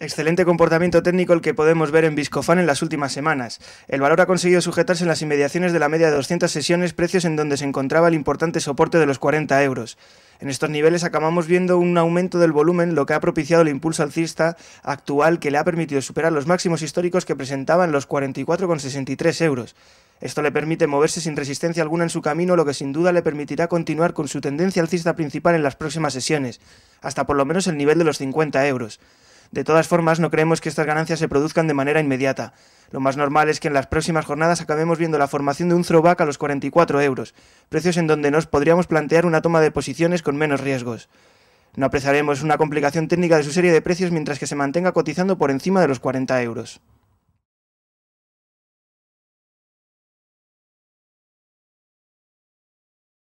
Excelente comportamiento técnico el que podemos ver en Viscofan en las últimas semanas. El valor ha conseguido sujetarse en las inmediaciones de la media de 200 sesiones, precios en donde se encontraba el importante soporte de los 40 euros. En estos niveles acabamos viendo un aumento del volumen, lo que ha propiciado el impulso alcista actual que le ha permitido superar los máximos históricos que presentaban los 44,63 euros. Esto le permite moverse sin resistencia alguna en su camino, lo que sin duda le permitirá continuar con su tendencia alcista principal en las próximas sesiones, hasta por lo menos el nivel de los 50 euros. De todas formas, no creemos que estas ganancias se produzcan de manera inmediata. Lo más normal es que en las próximas jornadas acabemos viendo la formación de un throwback a los 44 euros, precios en donde nos podríamos plantear una toma de posiciones con menos riesgos. No apreciaremos una complicación técnica de su serie de precios mientras que se mantenga cotizando por encima de los 40 euros.